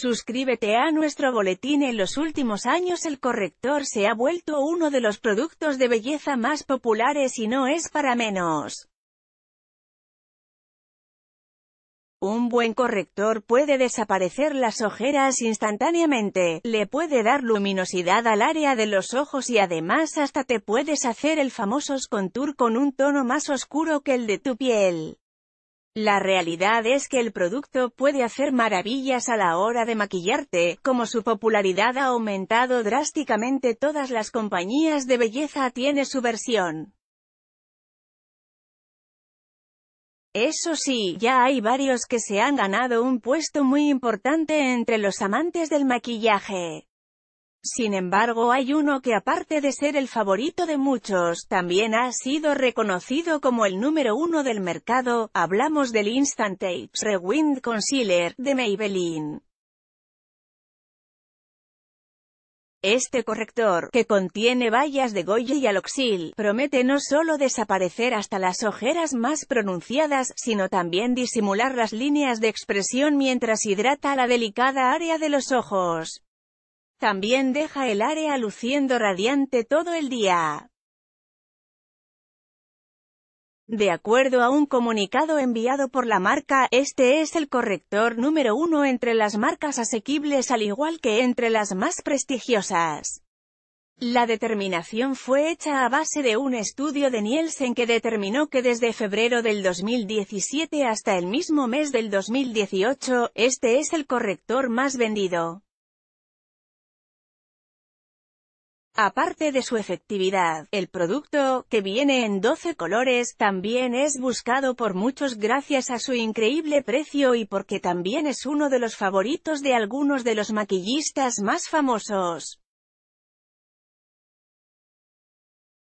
Suscríbete a nuestro boletín. En los últimos años el corrector se ha vuelto uno de los productos de belleza más populares y no es para menos. Un buen corrector puede desaparecer las ojeras instantáneamente, le puede dar luminosidad al área de los ojos y además hasta te puedes hacer el famoso contour con un tono más oscuro que el de tu piel. La realidad es que el producto puede hacer maravillas a la hora de maquillarte, como su popularidad ha aumentado drásticamente todas las compañías de belleza tiene su versión. Eso sí, ya hay varios que se han ganado un puesto muy importante entre los amantes del maquillaje. Sin embargo hay uno que aparte de ser el favorito de muchos, también ha sido reconocido como el número uno del mercado, hablamos del Instant Tapes Rewind Concealer, de Maybelline. Este corrector, que contiene bayas de Goya y aloxil, promete no solo desaparecer hasta las ojeras más pronunciadas, sino también disimular las líneas de expresión mientras hidrata la delicada área de los ojos. También deja el área luciendo radiante todo el día. De acuerdo a un comunicado enviado por la marca, este es el corrector número uno entre las marcas asequibles al igual que entre las más prestigiosas. La determinación fue hecha a base de un estudio de Nielsen que determinó que desde febrero del 2017 hasta el mismo mes del 2018, este es el corrector más vendido. Aparte de su efectividad, el producto, que viene en 12 colores, también es buscado por muchos gracias a su increíble precio y porque también es uno de los favoritos de algunos de los maquillistas más famosos.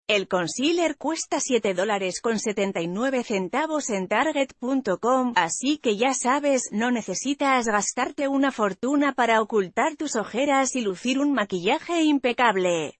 El concealer cuesta 7 dólares con centavos en Target.com, así que ya sabes, no necesitas gastarte una fortuna para ocultar tus ojeras y lucir un maquillaje impecable.